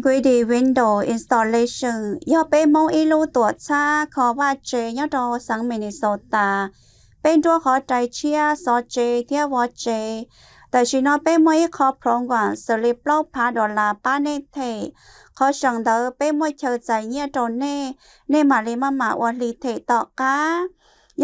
Language Window Installation do bên mong ilu tổ cha khó và chế yo đồ sang Minnesota. Bên đua khó trái chia so chế thia vô chế. Tại chỉ nó bên mong khó prong quản xử lý blog phá đồ là ba nê thể. Khó chẳng đỡ pe mong chờ giải nhớ đồ nê. Nê mà lý mà mà ua lý thể tọ cá.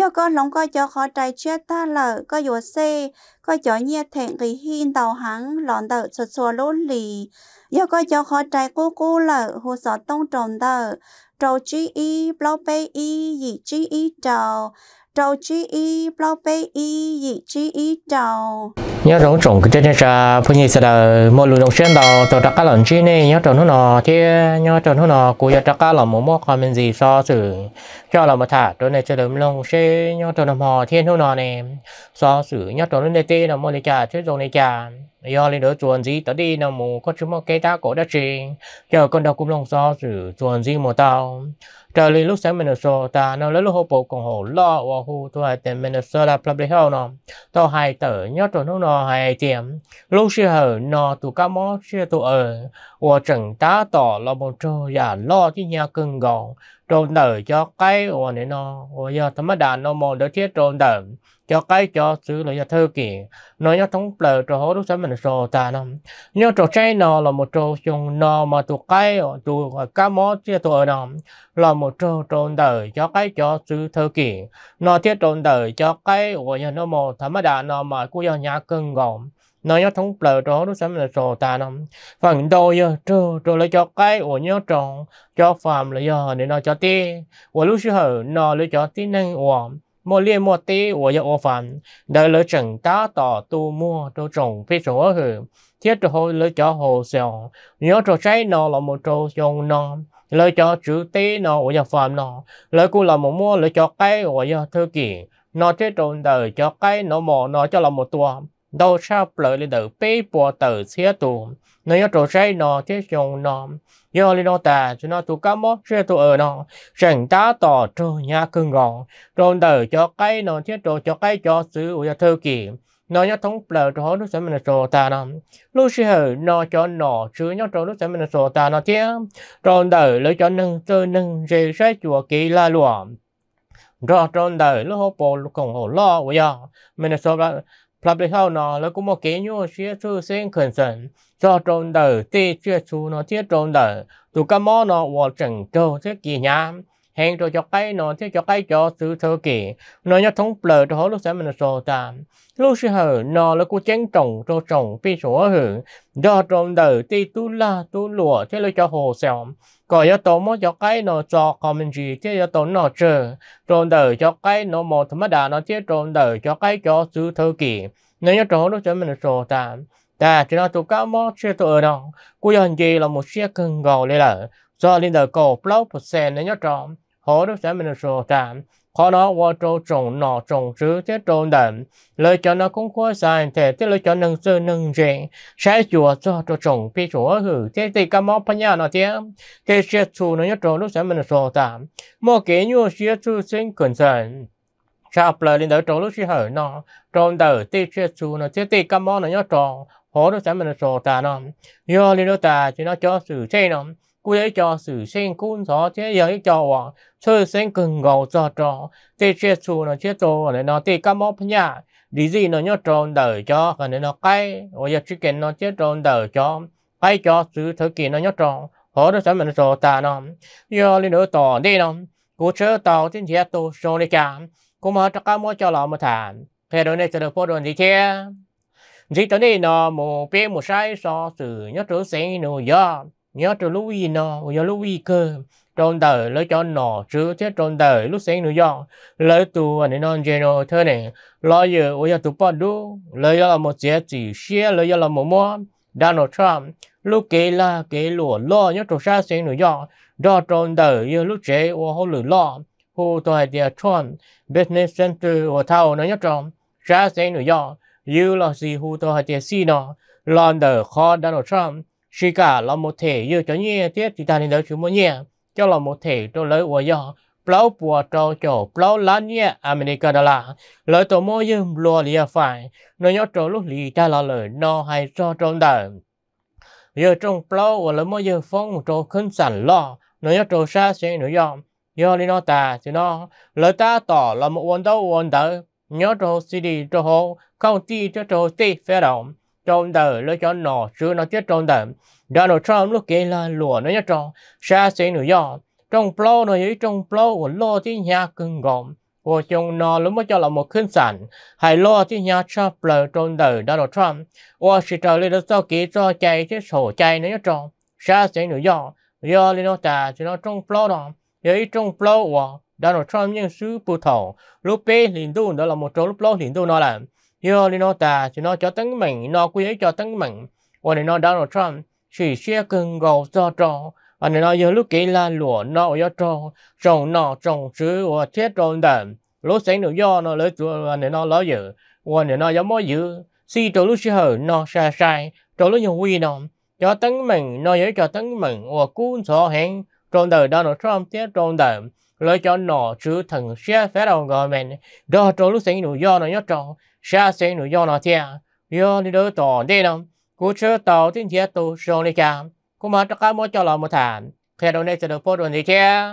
Yo có long có cho khó trái chia ta lợ, có dùa xê, có cho nhớ thể nghỉ hiên tàu hắn, lọn đỡ cho chua lỗ li. 要个要好在姑姑了，或者东中的，周 G 一老贝一，以 G 一周，周 G 一老贝一，以 G 一周。nhớ trong trong cái trên ra phụ nhi sẽ là một lùn đồng sen đầu tàu trắc cá lợn chi này nhớ trong nó nọ chứ nhớ trong nó nọ của gia trắc cá lợn một mốc còn mình gì so sử cho là mà thả chỗ này chơi đầm lông xe nhớ trong nằm hò thiên nó nọ này so sử nhớ trong nó này tê là một lấy trà chứ rồi này trà do lên đỡ chuồn gì tới đi nằm mù có chúng một cái ta cổ đất chi chờ con đầu cũng lông so sử chuồn gì một tao trở lên lúc sáng Minnesota nó lấy lúc hộp bộ cùng hồ lo và hù thu hai tên Minnesota public health nó to hai tờ nhớ trốn hướng nó hai tiệm lúc xưa hở nó tụ cá mó xưa tụ ở và trần tá tỏ lo bộ trô và lo chứ nhà cưng gọn trốn đỡ cho cái và nên nó và giờ thấm đàn nó mòn đỡ thiết trốn đỡ cho cái cho sự lựa nhà thơ kì nó nhớ thống lờ cho hố lúc sáng mình rồi ta nó nhớ trò chơi nó là một trò dùng nó mà tụ cái tụ cá mó chia tụ nó là một trò trôn đời cho cái cho sự thơ kì nó thiết trôn đời cho cái của nhà nó một thảm đà nó mà của nhà cưng gọn nó nhớ thống lờ bờ đó nó sắm là trò ta nó phần đôi giờ trơ trơ lấy cho cái của nhớ tròn cho phàm là giờ để nó cho tê của lúc xưa nó lấy cho tí năng của mua liên mua tí của giờ ô phần đời lỡ chẳng tá tỏ tu mua đồ trồng phi trồng ở hử thiết đồ hồi lỡ cho hồ xèo nhớ trò cháy nó là một trò dùng nó lỡ cho chữ tí nó của giờ phần nó lỡ cũng là một mua lỡ cho cây của giờ thư kỷ nó thiết trộn đời cho cây nó mò nó cho là một tua đâu sao lỡ lên đời bê bùa tờ xía tuồng nó nhớ trò say nó chứ chồng nó do lên nó tà cho nó tụ cá mốt sẽ tụ ở nó chẳng tá tỏ trò nhà cưng gọn rồi đời cho cái nó chứ trò cho cái cho sự của thơ kỳ nó nhớ thống bờ trò lúc sẽ mình trò ta nó lúc sẽ hở nó cho nó chứ nhớ trò lúc sẽ mình trò ta nó chứ rồi đời lấy cho nâng tơ nâng rề sẽ chùa kỳ la lụa rồi rồi đời lúc hô bồ lúc còn hổ lo của giờ mình là sao lập để sau nó là cũng một cái nhu chia chú sinh khẩn sẵn cho trộn đời tê chia chú nó thiết trộn đời tụ cá mò nó và chẳng trâu thiết kỳ nhá hẹn rồi cho cái nó thiết cho cái cho sự thơ kỳ nó nhớ thống bờ cho họ lúc sẽ mình sổ ta lúc sẽ hở nó là cũng chén trồng cho trồng bị sổ hử do trộn đời tê tu la tu lụa thế là cho hồ xèo có yếu tố một cho cái nó cho con mình gì chứ yếu tố nó chờ trộn đời cho cái nó một thằng đã nó chứ trộn đời cho cái cho sự thơ kỳ nếu như trộn nó cho mình rồi ta ta chỉ nói tụ cá mò chưa tụ ở đâu cú hành gì là một chiếc cần gò lên là do lên đời cổ blog percent nếu như trộn hố nó cho mình rồi ta khó nó vô trâu trồng nọ trồng chứ thế trâu đậm lời cho nó cũng khó dài thế thế lời cho nâng sư nâng diện sẽ chùa cho trâu trồng phi chúa hử thế thì cái món phân nhà nó thế thế sẽ chú nó nhất trâu lúc sẽ mình sổ tạm một kế nhu sẽ chú sinh cẩn thận sắp lời lên đỡ trâu lúc sẽ hở nó trâu đỡ thế sẽ chú nó thế thì cái món nó nhất trâu hổ nó sẽ mình sổ tạm nó do lên nó tà chứ nó cho sử sinh nó cú để cho sử sinh cún gió thế giờ cho họ chơi sen cưng gầu cho trò tê chia chu nó chia trò để nó tê cá móc nhá lý gì nó nhớ tròn đời cho còn nó cây, ôi giờ chỉ cần nó chia tròn đời cho cái cho sự thời kỳ nó nhớ tròn họ đó sẽ mình trò ta nó giờ lý nữa tỏ đi nó cố chơi tàu trên chia tàu rồi đi cả cố mà trắc cá móc cho lọ mà thàn, thế đó này sẽ được phô đồn gì thế chỉ tới đây nó mù bé mù sai so sự nhớ trốn sinh nó giờ nhớ trốn lưu ý nó giờ lưu ý cơ trong đời lỡ cho nó chứ thế trong đời lúc sáng nữa do lỡ tu anh non geno thế này lo giờ ôi giờ tu bỏ đu lỡ giờ là một chiếc chỉ xe lỡ giờ là một mua Donald Trump lúc kể là kể lụa lo nhớ trong xa sáng nữa do đó trong đời giờ lúc chế ô hô lửa lo hô tòa địa Trump Business Center ô thao nó nhớ trong xa sáng nữa do như là gì hô tòa địa si nó London khó Donald Trump chỉ cả là một thể như cho nhẹ tiết thì ta nên đỡ chúng muốn nhẹ cho là một thể cho lấy ủa do bao bùa trâu chỗ bao lán nhẹ America đó là lời tổ mô dùm lùa lìa phải nó nhớ trâu lúc lì ta là lời nó hay cho trong đời giờ trong bao và lời mô dùm phong một khấn khinh sẵn lo nó nhớ trâu xa xe nữa do do đi nó ta thì nó lời ta tỏ là một quần đấu quần tử nhớ trâu CD trâu hồ không chi cho trâu tì phê động trong tờ lỡ cho nó chứ nó tiết trong tờ Donald Trump lúc kia là lùa nó nhất trò xa xí nữa do trong plo nó dưới trong plo của lô thì nhà cưng gồm của chúng nó lúc mới cho là một khinh sản hay lô thì nhà Trump lỡ trong tờ Donald Trump và sự trở lên sau kia cho chạy chứ sổ chạy nó nhất trò xa xí nữa do do lên nó ta thì nó trong plo đó dưới trong plo của Donald Trump nhưng sứ bù thầu lúc bê liền tu đó là một trong lúc lâu liền tu nó làm yo li no ta chỉ nó cho tấn mình nó quy ấy cho tấn mình và này nó Donald Trump chỉ xe cần gầu do trò và này nó giờ lúc kia là lụa nó do trò trồng nó trồng chứ và thiết trồng đầm lối sáng được do nó lấy và này nó lấy giờ và này nó giống mỗi giữ si trò lúc hở nó sai sai trò lúc nhiều huy nó cho tấn mình nó giới cho tấn mình và cuốn sổ hẹn trồng đời Donald Trump thiết trồng đầm lấy cho nó chứ thần xe phải đầu gọi mình đó trò lúc sáng được do nó nhớ trò xa xí nụ do nó thiệt do đi đỡ tỏ đi nó cú chớ tàu tin thiệt tù sông đi cả cú mà tất cả mỗi cho là một thàn, khi đầu này sẽ được phốt rồi đi kia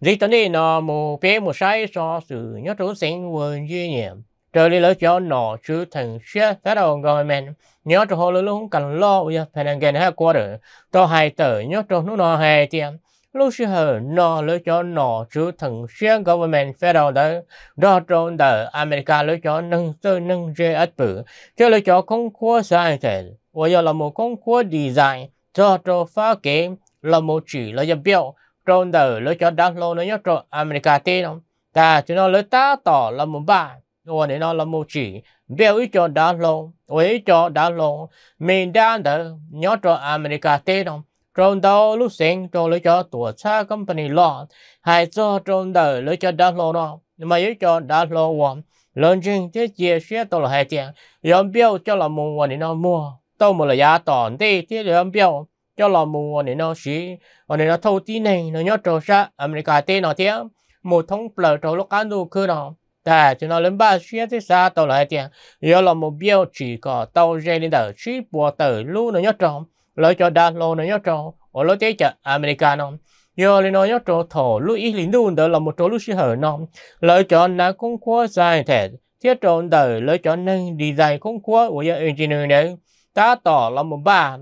dĩ tới đây nó mù bé mù sai so sự nhớ trú sinh vườn duy niệm trời đi lỡ cho nó chứ thần xe tất đầu gọi mình nhớ trú hồ lưu lúc cần lo bây giờ phải nên gần hai quarter to hai tờ nhớ trú nó hai tiệm lúc xưa hờ nó lỡ cho nó chú thằng xuyên government federal đó đó trốn đờ America lựa chọn nâng tư nâng dê ất bự chứ lựa chọn công khua sai thế và giờ là một công khua design cho cho phá kế là một chỉ là dân biểu trốn đờ lựa chọn đăng lô nó nhớ cho America tên không ta cho nó lỡ ta tỏ là một bài và nó là một chỉ biểu ý cho đăng lô ý cho đăng lô mình đang đờ nhớ cho America tên không trong đó lúc sinh trong lựa chọn tổ cha company lo hay cho trong đời lựa chọn đa lô nó mà lựa chọn đa lô hoàn lớn chân thế chia sẻ tổ là hai tiền lượng biểu cho là mùng hoàn để nó mua tao một là giá tòn đi thế lượng biểu cho là mùng hoàn để nó xí hoàn để nó thâu tí này nó nhớ trâu sa America tên nó thế một thông bờ trâu lúc ăn đồ cơ nó tại cho nó lên ba xe thế xa tàu lại tiền giờ là một biểu chỉ có tàu dây lên đỡ chỉ bỏ tờ lưu nó nhớ trồng lo cho đa lo nó nhớ trò ở lo thế chợ americano giờ lên nói nhớ trò thổ lúc ý linh đun đó là một chỗ lúc sĩ hở nó lo cho nó cũng quá dài thể thiết trộn đời lo cho nên đi dài cũng quá của giờ engineer đấy ta tỏ là một bà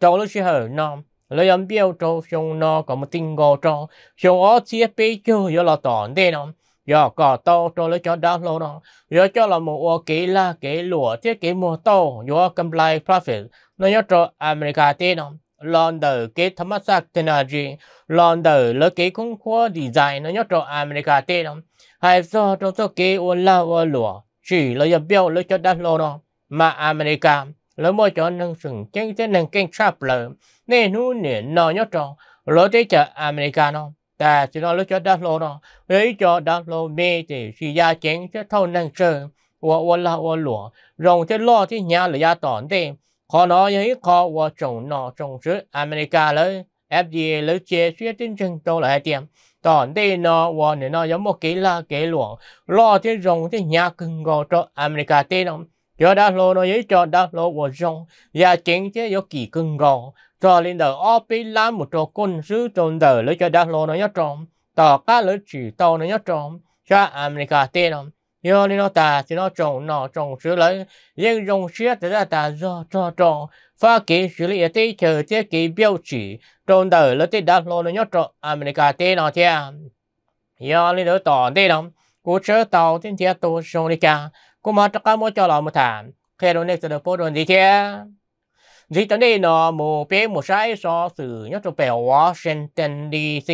chỗ lúc sĩ hở nó lấy âm biểu cho xong nó có một tình ngộ cho xong ở chia bê chưa giờ là tỏ đây nó giờ có tàu trôi lấy cho đá lô đó giờ cho là một ô kỹ là kỹ lụa thiết kỹ mua tàu giờ cầm lại profit nó nhớ cho America tiền không London cái thấm mắt sắc tên là gì London lấy cái khung khóa design nó nhớ cho America tiền không hay do cho số cái ô la ô lụa chỉ lấy giờ biểu lấy cho đá lô đó mà America lấy mua cho năng sừng chân thế năng kinh sharp lợi nên hú nè nó nhớ cho lấy thế cho America không ta chỉ nói lúc cho đa lô đó lấy cho đa lô mê thì chỉ gia chén chứ thâu năng sơ và và là và lúa rồng thế lo thì nhà là gia tỏn thế khó nói ấy khó và trồng nọ trồng sứ America lấy FDA lấy chế suy tinh chân đâu là tiệm tỏn thế nó và nó giống một cái là cái lúa lo thế rồng thế nhà cưng gò cho America thế không cho đã lô nó giấy cho đã lô của rong và dạ chính chế do kỳ cưng gòn cho lên đời ở bên một trò quân sứ trong đời lấy cho đã lô nó nhớ trong tỏ cá lấy chỉ tàu nó nhớ trong cho America tên không giờ nên nó ta thì nó trồng nó trồng sứ lấy riêng trồng sửa thì ta ta do cho trồng và kỹ xử lý tế chờ chế kỳ biểu chỉ trong đời lấy tế đã lô nó nhớ trong America tên nó thế giờ nên nó tỏ tên không cố chớ tàu tên thế tôi xong đi cả cô mà chắc cả mua cho lò một thản khi đó này sẽ được phô đồn gì kia dĩ tới đây nó mù bé một sai so sử nhớ cho bè Washington DC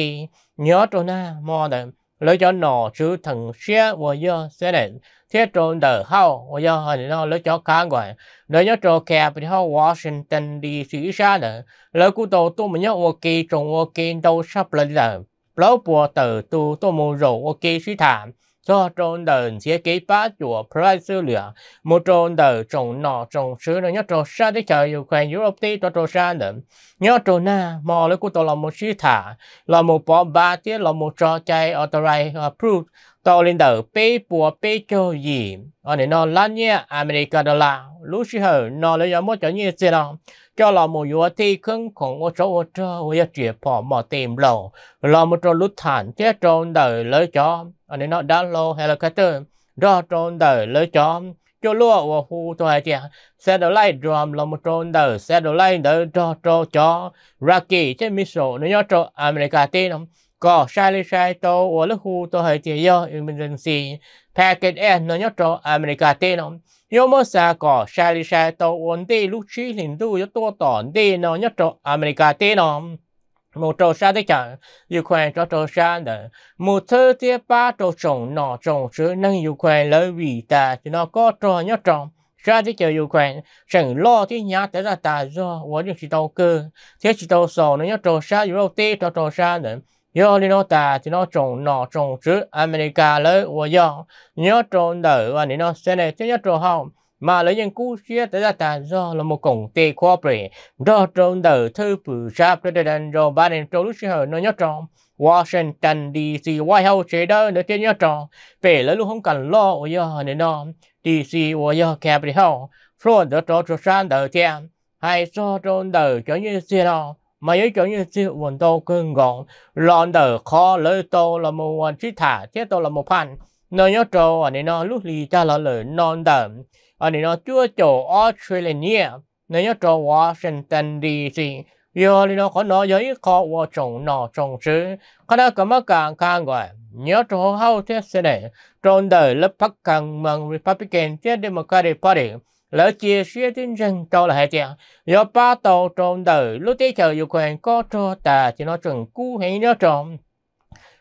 nhớ cho na mò đợi lấy cho nó chữ thần xe và do xe để thiết trộn đỡ hao và do hình nó lấy cho khá gọi lấy nhớ cho kẹp thì hao Washington DC xa đỡ lấy cú tàu tôi mình nhớ kỳ ok trộn kỳ đâu sắp lên đỡ lâu bùa tử tôi tôi mù rổ ok suy thảm do trong đời sẽ ký ba chùa Prai Sư Lửa, một trong đời trong nọ trong sứ là nhất trong xa đi chờ yêu khoan yêu tí cho trong xa nữa. Nhớ trong na, mò lấy của tôi là một sư thả, là một bỏ ba tiết là một trò chơi ở tờ rai approved, tàu lên đầu bê bùa bê cho gì ở ờ, nên nó lăn nhé America đô la lúc xưa hở nó lấy một chỗ như thế nào cho là một yếu thì không còn một chỗ một chỗ với chuyện bỏ mà tìm lâu là một chỗ lút thản chết trôn đời lấy cho ở ờ, nên nó đã lô helicopter đó trôn đời lấy cho cho lúa và hù tôi chị xe đồ lay drum là một trôn đời xe đồ lay đời cho cho cho Rocky trên missile nó nhớ cho America tin không có sai lý sai tàu ở lúc hù tàu hệ tiền yêu emergency packet and nó nhất cho America tên nó yêu mơ xa có sai lý sai tàu ổn đi lúc chi hình tu yếu tố tổn đi nó nhất cho America tên nó một trò sa đấy chẳng Ukraine cho trò sa nữa một thứ thứ ba trò trồng nọ trồng chứ năng Ukraine lấy vị ta thì nó có trò nhớ trồng ra thì chờ yêu quen chẳng lo thì nhà tới là ta do 我就是刀哥，这是刀手，人家做啥有肉地，做做啥人。yo li nó ta chỉ nó trồng nọ trồng chứ America lỡ và yo nhớ trồng đỡ và nó sẽ này chứ nhớ trồng không mà lấy những cú chia tới ra ta do là một công ty khoa bể do trồng đời thư bự sáp tới đây đàn do ba đèn trồng lúc xưa nó nhớ trồng Washington DC White House chế đó nữa chứ nhớ trồng về lấy luôn không cần lo và yo này nó DC và yo Capitol Florida trồng trồng sang đỡ chém hay do trồng đời cho như thế nào mà ấy kiểu như chịu quần tô cưng gọn lon đờ khó lỡ tô là một chi à, thả thế tô là một phần nơi nhớ trâu ở à, đây nó lúc lì cha là lỡ non đờ ở à, đây nó chưa chỗ Australia nơi nhớ trâu Washington DC giờ thì nó có nói giấy khó vô trồng nọ trồng chứ có đó có mắc càng càng gọi nhớ trâu hậu thế sẽ để trôn đời lớp phát càng mang Republican thế Democratic Party lỡ chia sẻ đến rừng cho là hệ tiền do ba tàu trộm đời lúc tế chờ dù quen có cho ta chỉ nó chuẩn cú hay nhớ trộm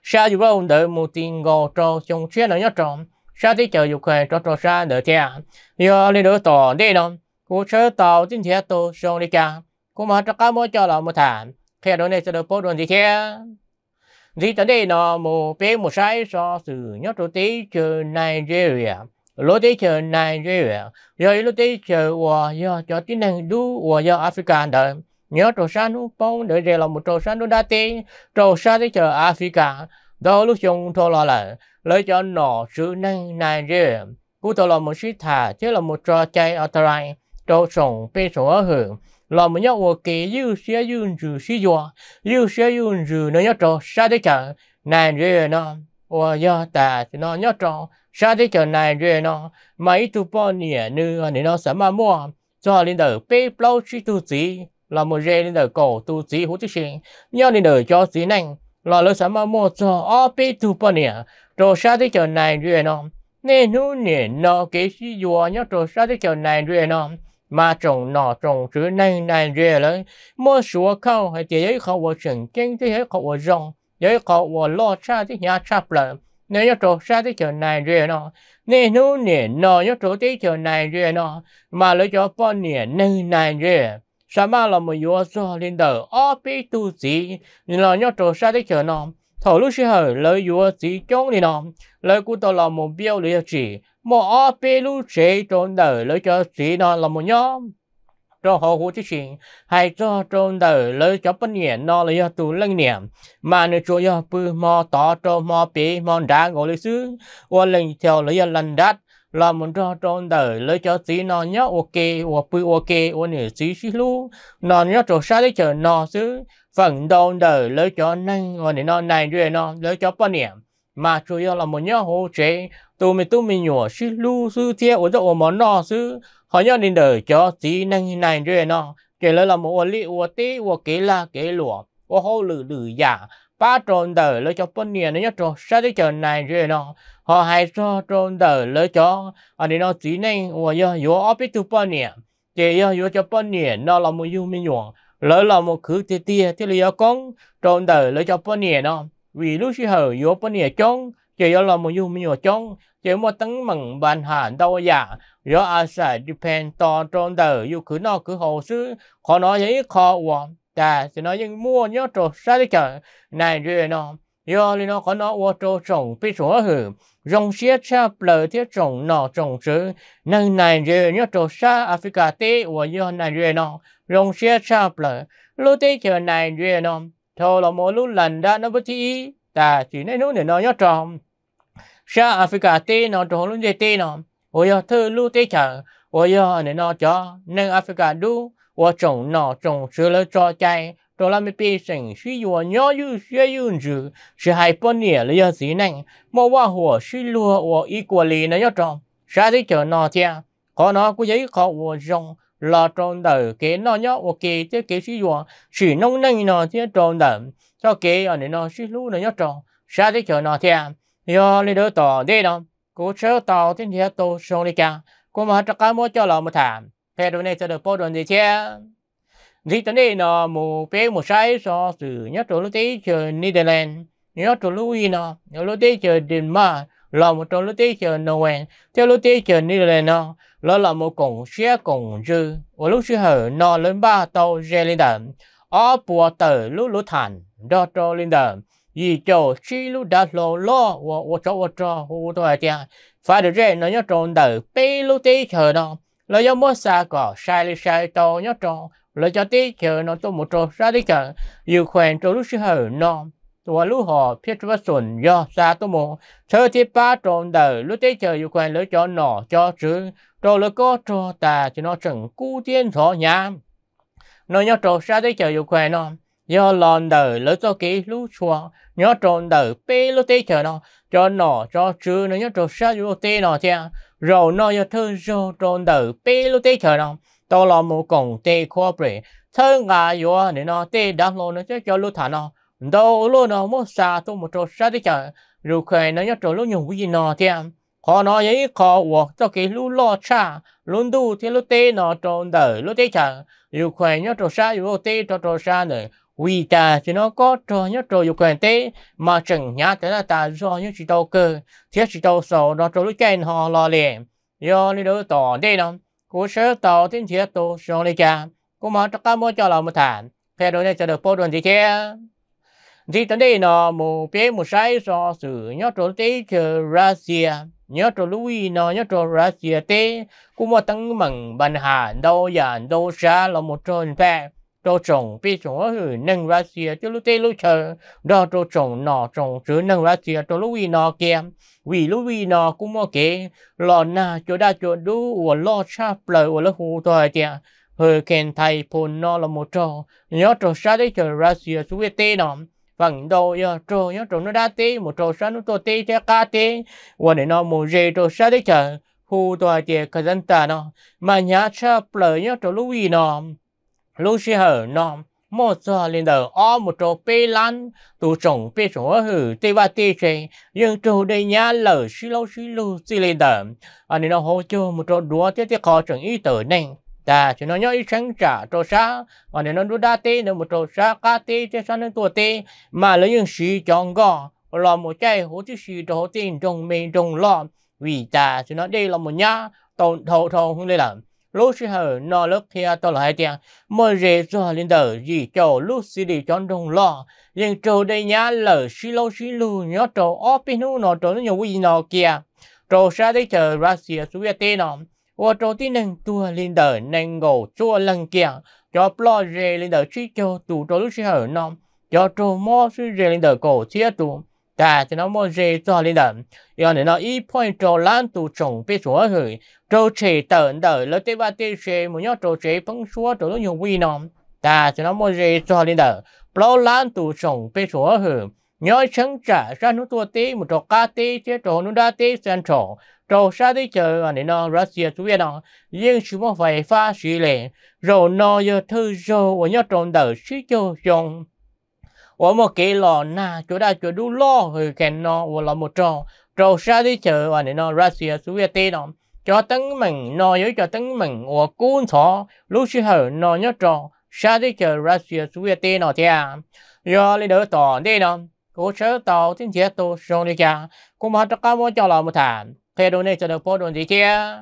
sao dù vô đời một tiền gò cho trong xe nó nhớ trộm sao tế chờ dù quen cho cho xa đợi tiền do lên đỡ tỏ đi nó cú chơi tàu tin thế tôi xong đi cả cú mà cho cá mỗi cho là một thản khi đó này sẽ được bố đồn gì thế gì tới đây nó một bé một sai so sự nhớ trâu tế chờ Nigeria lối tới chờ Nigeria giờ lối tới chờ hòa do cho tin năng đu hòa do Africa đời nhớ trò sa nu bông để rồi là một trò sa nu đa tê trò sa tới chờ Africa đó lúc chúng thô lo là lấy cho nọ sự năng Nigeria cú tôi là một sĩ thà chứ là một trò chơi ở tại trò sống bên sống ở hưởng là nhóm nhớ ok yêu xe yêu dù sĩ dọa yêu xe yêu dù nó nhớ trò sa tới chờ Nigeria nó hòa giờ ta nó nhớ trò sa thế chờ này rồi nó mấy tu bao nhiêu nữa thì nó sẽ mà mua cho lên đời bê bao chi tu gì là một rê lên đời cổ tu gì hữu chức sinh nhau lên đời cho gì này là lỡ sẽ mà mua cho ở bê tu bao nè rồi sa thế chờ này rồi nó nên nu niệm nó cái gì vừa nhớ rồi sa thế chờ này rồi nó mà trồng nọ trồng chữ này này rồi lấy mua sữa khâu hay chỉ ấy khâu vào trứng kinh thì ấy khâu vào rong ấy khâu vào lo cha thì nhà cha lợn nếu yo trò sa tí chờ này rồi nó nè nu nè nó yo trò tí chờ này rồi nó mà lấy cho bao nè nư này rồi sao mà là một yo so lên đầu ở bên tu sĩ là yo trò sa tí chờ nó thầu lúc xưa hở lấy yo sĩ chống đi nó lấy cụ tôi là một biểu lý chỉ một ở bên lúc sĩ trốn đầu lấy cho sĩ nó là một nhóm cho họ hồ chí xin hay cho trôn đời lấy cho bất nhiễn nó lấy tù lăng niệm mà nếu cho yo bư mò tỏ cho mò bế mò đá ngồi lấy xứ ô lệnh theo lấy lần đắt là muốn cho trôn đời lấy cho sĩ nó nhớ ok ô bư ok ô nửa sĩ sĩ lu nó nhớ cho xa đấy chờ nó xứ phần đôn đời lấy cho năng ngồi để nó này rồi nó lấy cho bất nhiễn mà chủ yếu là muốn nhớ hồ chế tụi mình tụi mình nhỏ xí lu xứ thiệt ở chỗ mà nó xứ họ nhớ nên đời cho tí năng này rồi nó kể là một ô lý ô tí ô kế là kế lụa ô hô lử lử giả dạ. ba trôn đời lấy cho bốn niên nhớ trôn sao tới chờ này rồi nó họ hay cho trôn đời lấy cho ở đây nó tí năng ô yo yo ở bên tu bốn niên kể yo yo cho bốn niên nó là một yêu minh nhuận lấy là một khứ tia tia thì là con trôn đời lấy cho bốn niên nó vì lúc xưa yo bốn niên trong Kaya alam mo yung miyo chong, kaya mo tang mong ban hàn đâu ya, à yo asa depend to trong đời, yu cứ nó cứ hồ sư, khó nói giấy khó uống, ta sẽ nói những mua nhớ trò xa đi chợ, này rồi nó, yo li nó có nó uống trò trồng phi sổ hử, rong xế cha bờ thiết trồng nọ trồng sứ, nâng này rồi nhớ trò xa Africa tế uống yo này rồi nó, rong xế cha bờ, lúc tế chờ này rồi nó, thôi là mỗi lúc lần đã nó bất thị, ta chỉ nên nói để nó nhớ tròn sa Africa tê nó trong luôn dễ tê nó ôi giờ thơ lu tê chờ ôi giờ này nó cho nên Africa du, ôi trồng nó trồng sữa lỡ cho chạy đó là mình biết rằng sử dụng nhỏ yu sử dụng chữ sẽ hai bốn nè là do gì này mà qua hồ sử lúa và Y của lì nó nhớ trồng sa thì chờ nó thia có nó cũng giấy khó và rong là trồng đời cái nó nhớ và cái cái cái sử dụng sử nông nâng nó thì trồng đời cho cái ở nó sử lúa nó nhớ trồng sa thì chờ nó thia yo li đỡ tỏ đi đó cú chớ tàu tin thiệt tàu sông đi cả cú mà chắc cá mua cho lò một thảm thế đồ này sẽ được bao đồ gì chứ gì tới đây nó mù bé một sai so sự nhất chỗ lúc tí chờ Netherlands nhớ chỗ lúc gì nó nhớ lúc tí chờ Denmark là một trong lúc tí chờ Norway theo lúc tí chờ Netherlands nó là là một cổng xe cổng dư và lúc xưa hở nó lớn ba tàu Zealand ở bùa tử lúc lúc thành đó cho Linda 一周西路大老老，我我找我找我多少钱？反正这那要种的北路地球呢，那要么啥个晒里晒到要种，那叫地球呢都没种啥地球，有款走路时候呢。ตัวลูกหอเพียรวัสนยอซาตุโมเธอที่ป้าตรงเดอลูกได้เจออยู่ควรเลยจอหน่อจอจื้อโตแล้วก็จอตาจะนอจังกู้เทียนสอยามนอยอโตซาได้เจออยู่ควรนอยอลอนเดอแล้วจะกี่ลูกชัว nhớ trộn đỡ bê lô tê chờ nó cho nó cho chứ nó nhớ trộn sát lô tê nó chứ rồi nó nhớ thư rồi trộn đỡ bê lô tê chờ nó đó là một cổng tê khó bể thơ ngà yếu nên nó tê đám lô nó cho lô thả nó đó lô nó mất xa tôi một trộn sát tê chờ rồi khởi nó nhớ trộn lô nhung vui nó chứ họ nó ấy khó hoặc cho cái lũ lo cha luôn đu thì lô tê nó trộn đỡ lô tê chờ rồi khởi nhớ trộn sát lô tê cho trộn sát nữa vì ta thì nó có trò nhất trò dục quan tế mà chẳng nhá thế là ta do những chỉ đâu cơ thiết chỉ đâu sầu nó trò lúc kèn họ lo liền do lý đối tỏ đây nó cố sở tỏ thiên thiết tổ sầu lý cả cố mà tất cả mua cho là một thản thế đối này cho được bố đoàn gì kia thì tới đây nó một bé một sai so sự nhớ trò tế chờ Russia nhớ trò lui nó nhớ trò Russia tế cố mà tăng mừng bàn hà đâu dàn đâu xa là một trò bè đồ trồng bị chúng nó hử nâng ra xìa cho lúc tê lúc chờ đó đồ trồng nọ trồng chứ nâng ra xìa cho lưu vì nọ kia vì lúc vì nọ cũng mò kế lò na cho đa cho đu và lo cha lời và lo hù thôi kìa hờ kèn thầy phồn nọ là một trò nhớ trò xa đấy chờ ra xìa xuống về tê nọ bằng đầu giờ trò nhớ trò nó đã tê một trò xa nó to tê theo ca tê và để nó một rê trò xa đấy chờ hù thôi kìa cái dân ta nọ mà nhá cha lời nhớ trò lưu vì nọ lúc xưa hở nó mô cho lên đầu ó một chỗ bê lan tụ trồng bê trồng ở hử tê ba tê chê nhưng chỗ đây nhá lở xí lâu xí lù xí lên đầu anh nó hô cho một chỗ đúa tiếp tiếp khó chẳng ý tờ này ta chỉ nó nhớ ý sáng trả cho xa anh nó đu đa tê nó một chỗ xa ca tê chứ xa nó tua tê mà lấy những xí chọn gò lo một chai hố chứ xí cho hố trong mình trong lo vì ta chỉ nó đây là một nhá tổng thầu thầu không lên làm lúc sẽ hở nó lúc kia tôi lại tiền mới rể cho lên đỡ gì cho lúc xí đi chọn đồng lo nhưng trâu đây nhá lỡ xí lô xí lù nhớ trâu ó bên nu nó trâu nó nhiều nó kia trâu xa đây chờ ra xìa xuống về tên nó và trâu tí nâng tua lên đỡ nâng gầu chua lần kia cho lo rể lên đỡ xí cho tụ trâu lúc sẽ hở nó cho trâu mò xí rể lên đỡ cổ xí tụ ta dạ, thì nó mua dê cho lên đợt do nên nó ít point cho lan tụ trồng biết số rồi trâu chế tận đời lỡ tế ba tế xe muốn nhớ trâu trẻ phong số trâu nó nhiều vi nó ta thì nó mua dê cho lên đợt bao lan tụ trồng biết số rồi nhớ chẳng trả ra nó tua tế một trâu ca tế chế trâu nó đa tế san trâu trâu sa tế chờ nên nó Russia chú biết nó riêng chúng nó phải phá xử lệ rồi nó giờ thư rồi nhớ trâu đời xí cho chồng 我冇幾耐嗱，做大做都攞去見咯，我攞冇做，做晒啲嘢話你咯，Russia 輸一啲咯，cho tấn mình nó với cho tấn mình cuốn thọ lúc xưa hở nhớ tròn sa đi chờ Russia suy tê nó do lấy đỡ tỏ đi nó cố sở tàu tiếng chế tổ sông đi cha cũng mà tất cả mọi là một thản thế đồ này cho được phố đồn gì kia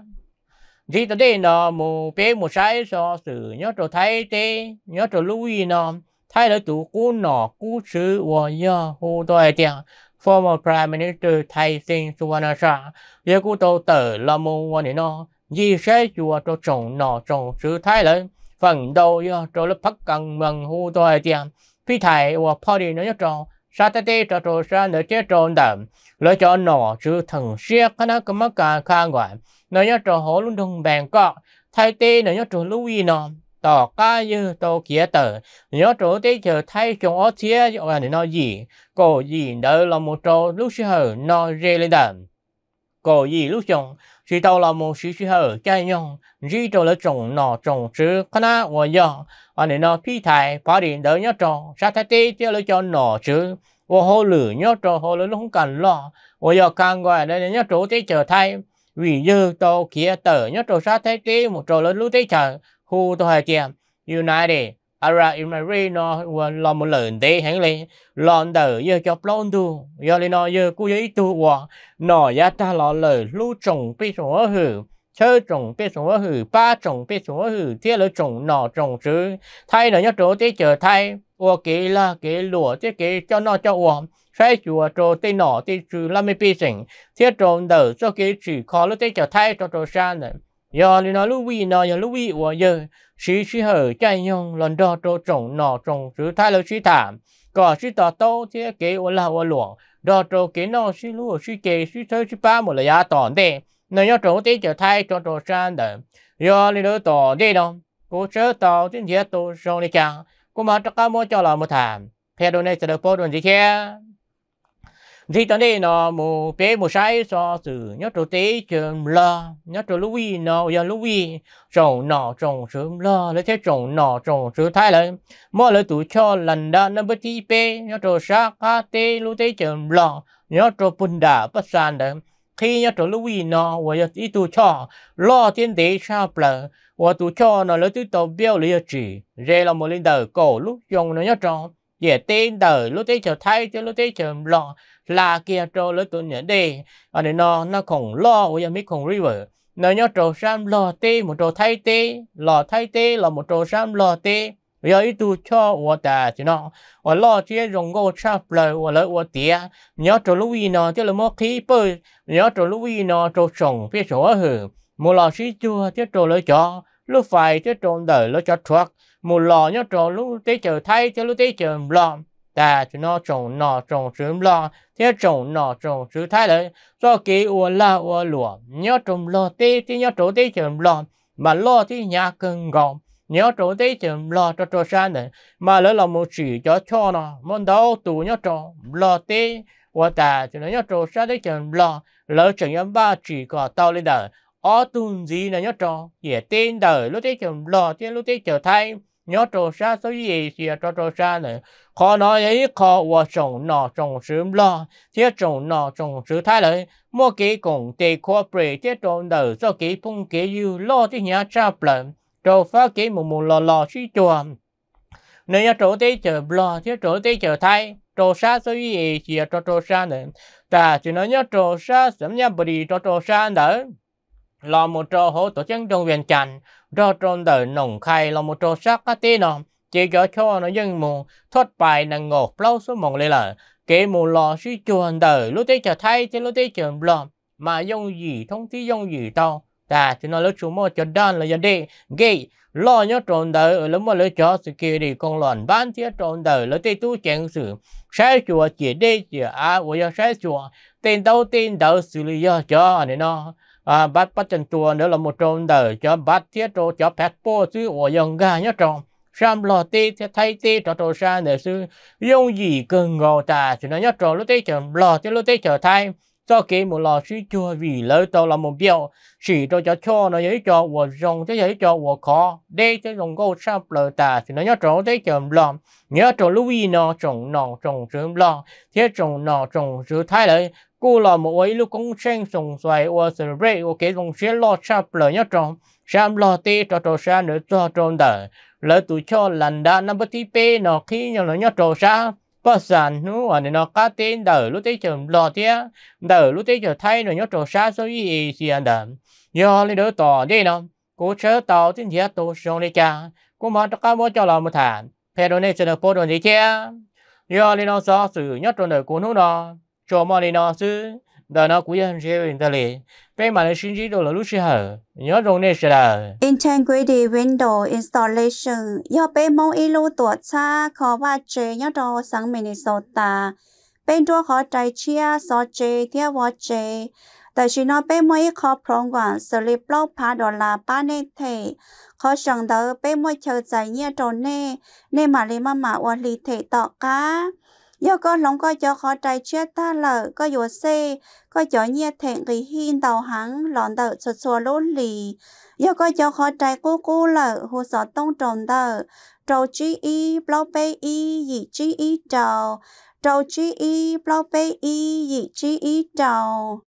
gì tới đây nó mù bé mù sai so sự nhớ trò thấy thế nhớ trò lưu ý nó thái đổi chủ cũ nọ cũ xứ và do hồ tội tiền former prime minister thay sinh Suwanasa giờ cũ tổ tử là một quan hệ nó gì sẽ chùa cho chồng nọ chồng xứ thái lớn phần đầu do cho lớp phát cần mừng hồ tội tiền phi thầy và party nó nhất trọng Saturday cho tôi ra nơi chế trộn đậm, lỡ cho nọ chứ thần siết khá nó cũng mắc cả khá ngoại. Nó nhớ trộn hổ luôn đồng bàn cọ, thái tê nó nhớ trộn lưu ý nọ. ต่อก็ยืโตเกียเตอร์ยอจูที่เจอไทยจงออเทียอยู่อันนอยีก็ยีเดอลมูโตลูชิเฮนอเรลิดันก็ยีลูจงชีโตลมูชิชิเฮใจยงยีโตละจงนอจงชื่อคณะวอยออันนอพี่ไทยพอดีเดอยอจงชาติที่เจอละจงนอชื่อว่าโหลือยอจงโหลือลงกันล่อว่ายอกังกว่าเดอยอจูที่เจอไทย vì dư tô kia tờ nhất trò sát thế tí một trò lớn lũ thế chờ hu to hai kia united ara à imari no ờ, lo một lần thế hắn lên lon đờ giờ cho lon tu giờ lên nó giờ cú giấy tu wa nọ ya ta lo lời lu trồng bị trồng hử chơi trồng biết trồng hử ba trồng biết trồng hử thế là trồng nọ trồng chứ thay là nhớ chỗ thế chờ thay ô kì là kì lụa thế kì cho nó cho ô sai chùa chỗ thế nọ thế trừ là mới bị sỉnh thế trồng đỡ cho kì chỉ khó lúc thế chờ thay cho chỗ sang này giờ thì nó lưu vi nó giờ lưu vi của giờ sĩ sĩ hở chạy nhung lần đó trâu trồng nọ trồng chữ thay lời sĩ thảm có sĩ tỏ tô thì kế ô là ô luồng đó trâu kế nó sĩ lưu sĩ kế sĩ thơ sĩ ba một là giá tỏn tê nó nhớ trâu tê trở thay cho trâu sang đời giờ thì đỡ tỏn tê đó cô sớ tỏ tin thiết tổ sông đi chàng cô mà chắc cả mua cho là một thảm theo đồ này sẽ được bố đồ gì kia thì tao đây nó mù bé mù sai so từ nhớ trâu tế chấm lo nhớ trâu lúa nó giờ lúa trồng nọ trồng sớm lo lấy thế trồng nọ trồng sớm thái lại mỗi lấy tụi cho lần đó nó bất tí bé nhớ trâu sa cá tế lúa tế chấm lo nhớ trâu bún đà bất san đấy khi nhớ trâu lúa nó và ít tụi cho lo tiền tế sao bờ và tụi cho nó lấy tụi tàu béo lấy chỉ rồi là một linh đời cổ lúc dùng nó nhớ trâu dễ tin đời lúc tí chờ thay chứ lúc tí chờ lo là kia trô lúc tụi nhớ đi ở đây nó nó lo bây giờ mới river nó nhớ trô sam lo tê một trô thay tê lo thay tê là một trô sam lo tê giờ ít tu cho 我的就那我老爹用我差不了我了我爹你要做路易呢就那么起步你要做路易呢做上别说呵莫老师做就做了家路费就做的了家 truck một lò nhớ trộn lúc tế chờ thay cho lúc tế chờ lò ta chúng nó trộn nọ trộn chữ lò thế trộn nọ trộn chữ thay đấy do kỳ ua la ua lụa nhớ trộn lò tế thì nhớ trộn tế chờ lò mà lò thì nhà cần gọng nhớ trộn tế chừng lo cho trộn san này mà lỡ là một chỉ cho cho nó món đâu tù nhớ trộn lo tế và ta cho nó nhớ trộn san tế chừng lo lỡ chừng em ba chỉ có tao lên đời ó tuôn gì là nhớ trộn dễ tên đời lúc tế chừng lo thế lúc tế chờ thay nhớ trò xa số gì thì cho trò xa này khó nói ấy khó và trồng nọ trồng sứ lo thế trồng nọ trồng sứ thay lại mua kỹ cùng tề khó bể thế trồng đầu do kỹ phong kỹ yêu lo thế nhà cha bận trò phá kỹ một một lò lò suy chùa nếu nhà trổ tế chờ lo thế trổ tế chờ thay trò xa số gì thì cho trò xa này ta chỉ nói nhớ trò xa sớm nhà bờ đi trò trò xa nữa lo một trò hỗ tổ chức trong viện chành do trong đời nồng khai là một trò sắc á tí nó chỉ cho cho nó dân mù thoát bài là ngột lâu số mộng lê lợ kể mù lò suy chuồn đời lúc tế trở thay thì lúc tế trở lò mà dùng gì thông tí dùng gì tao ta thì nó lúc chúng mô cho đơn là dân đi gây lo nhớ trộn đời ở lúc mà lỡ cho sự kia đi con lòn bán thiết trộn đời lúc tê tu chèn sự sai chùa chỉ đi chỉ á của do sai chùa tên đâu tên đâu xử lý do cho này nó à bắt chân chùa nữa là một trong đời cho bắt thiết rồi cho pet po chứ ở dòng gà nhá trong sam lo tê thay tê cho trò sa để sư dùng gì cần ngò ta chứ nó nhá trò lúc tê chờ lo tê lúc tê chờ thay cho cái một lò sư chùa vì lỡ tàu là một biểu chỉ cho cho cho nó giấy cho và dùng cho giấy khó đây cho dùng câu sao lỡ ta thì nó nhớ trộn thấy chồng lòng nhớ trộn lưu ý nó trộn nọ trộn sớm lo thế trộn nọ trộn sửa thay lại cô là một ấy lúc cũng sang sùng xoay ở sự rễ ở cái vùng xe lo chạp lỡ nhớ trong sam lo tê cho trò xa nữa cho trong đời lợi tụi cho lần đã năm bất tí bê nó khi nhớ lỡ nhớ trò xa bất sản nó ở nó cá tên đời lúc tê chờ lo tê đời lúc tê chờ thay rồi nhớ trò xa so với ý gì anh đời do lấy đỡ tỏ đi nó cô chớ tàu tin thiết tổ sông đi cha cô mà tất cả bố cho là một thản phê đồ này sẽ được bố đồ gì chứ do lấy nó so sự nhớ trò đời của nó จอมาเลยนอซึ่งแต่เราคุยกันเชื่อเองแเลเป็นมาในชิ้นที่ตัเราลุชิฮะย้อนตรงนี้ใช่ไหม Integrated Window Installation ย่อเป็นมองอีลูตัวช้าขอว่าเจย่อตัวสังมินิโซตา เป็นตัวขอใจเชียร์สอเจเทียวเจแต่ชิ้นเป็นมองขอพร้อมกว่าสลิปโลกพาดอลลาป้าเนเท ขอชังเดอเป้ไม่เชื่อใจเนี่ยตรงนีในมาลีมามาวัลีเทต่อกา giờ có lòng coi cho khó trái chết ta lỡ có yếu xe coi cho nhiệt thẹn cái hin tàu hắn lòng đỡ cho xua lỗ lì giờ coi cho khó trái cô cô lỡ hồ sọ tông tròn đỡ trâu chi y bao bê y dị chi y trâu trâu chi y bao bê y dị chi y trâu